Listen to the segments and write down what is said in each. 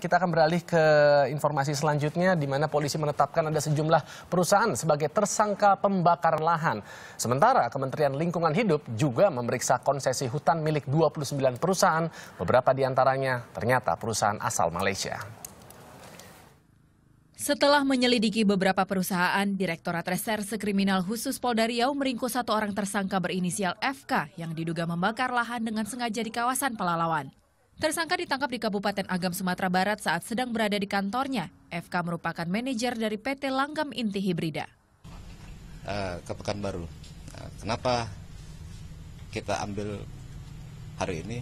Kita akan beralih ke informasi selanjutnya di mana polisi menetapkan ada sejumlah perusahaan sebagai tersangka pembakaran lahan. Sementara Kementerian Lingkungan Hidup juga memeriksa konsesi hutan milik 29 perusahaan, beberapa di antaranya ternyata perusahaan asal Malaysia. Setelah menyelidiki beberapa perusahaan, Direktorat Reserse Kriminal Khusus Polda Riau meringkus satu orang tersangka berinisial FK yang diduga membakar lahan dengan sengaja di kawasan Pelalawan. Tersangka ditangkap di Kabupaten Agam, Sumatera Barat saat sedang berada di kantornya. FK merupakan manajer dari PT Langgam Inti Hibrida. Eh, Kepekan baru. Nah, kenapa kita ambil hari ini?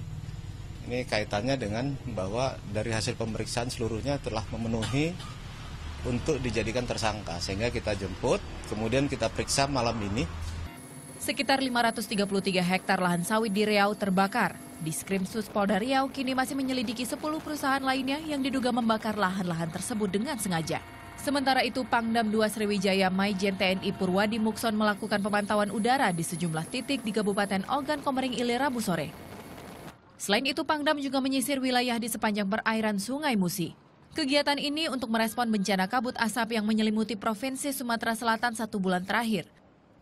Ini kaitannya dengan bahwa dari hasil pemeriksaan seluruhnya telah memenuhi untuk dijadikan tersangka. Sehingga kita jemput, kemudian kita periksa malam ini Sekitar 533 hektar lahan sawit di Riau terbakar. Di Skrimsus Polda Riau kini masih menyelidiki 10 perusahaan lainnya yang diduga membakar lahan-lahan tersebut dengan sengaja. Sementara itu, Pangdam 2 Sriwijaya Maijen TNI Purwadi Mukson melakukan pemantauan udara di sejumlah titik di Kabupaten Ogan Komering Ilir Rabu sore. Selain itu, Pangdam juga menyisir wilayah di sepanjang perairan Sungai Musi. Kegiatan ini untuk merespon bencana kabut asap yang menyelimuti Provinsi Sumatera Selatan satu bulan terakhir –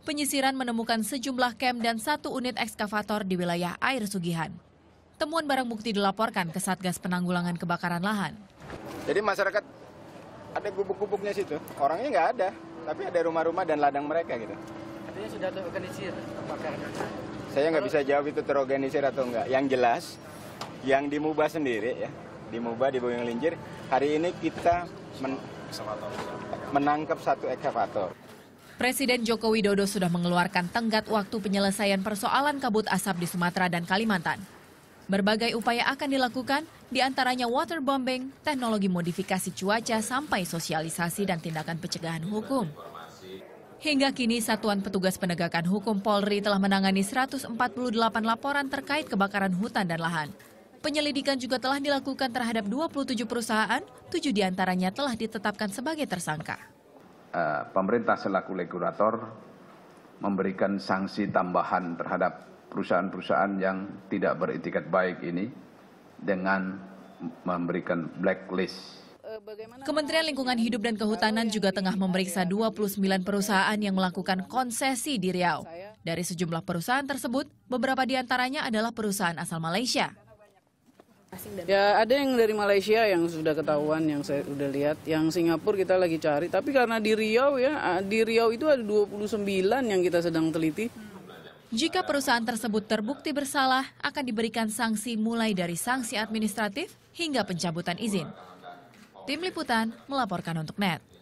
penyisiran menemukan sejumlah kem dan satu unit ekskavator di wilayah air Sugihan. Temuan barang bukti dilaporkan ke Satgas Penanggulangan Kebakaran Lahan. Jadi masyarakat ada gubuk-gubuknya situ, orangnya nggak ada, tapi ada rumah-rumah dan ladang mereka gitu. Artinya sudah terorganisir kebakaran? Saya nggak bisa jawab itu terorganisir atau enggak. Yang jelas, yang di sendiri ya, di Muba, di Boyong Linjir, hari ini kita men menangkap satu ekskavator. Presiden Joko Widodo sudah mengeluarkan tenggat waktu penyelesaian persoalan kabut asap di Sumatera dan Kalimantan. Berbagai upaya akan dilakukan, diantaranya waterbombing, teknologi modifikasi cuaca, sampai sosialisasi dan tindakan pencegahan hukum. Hingga kini, Satuan Petugas Penegakan Hukum Polri telah menangani 148 laporan terkait kebakaran hutan dan lahan. Penyelidikan juga telah dilakukan terhadap 27 perusahaan, 7 diantaranya telah ditetapkan sebagai tersangka. Eh, pemerintah selaku regulator memberikan sanksi tambahan terhadap perusahaan-perusahaan yang tidak beretikat baik ini dengan memberikan blacklist eh, Kementerian Lingkungan Hidup dan Kehutanan juga tengah memeriksa 29 perusahaan yang melakukan konsesi di Riau. Dari sejumlah perusahaan tersebut, beberapa di antaranya adalah perusahaan asal Malaysia asing Ya, ada yang dari Malaysia yang sudah ketahuan yang saya sudah lihat, yang Singapura kita lagi cari, tapi karena di Riau ya, di Riau itu ada 29 yang kita sedang teliti. Jika perusahaan tersebut terbukti bersalah, akan diberikan sanksi mulai dari sanksi administratif hingga pencabutan izin. Tim Liputan melaporkan untuk NET.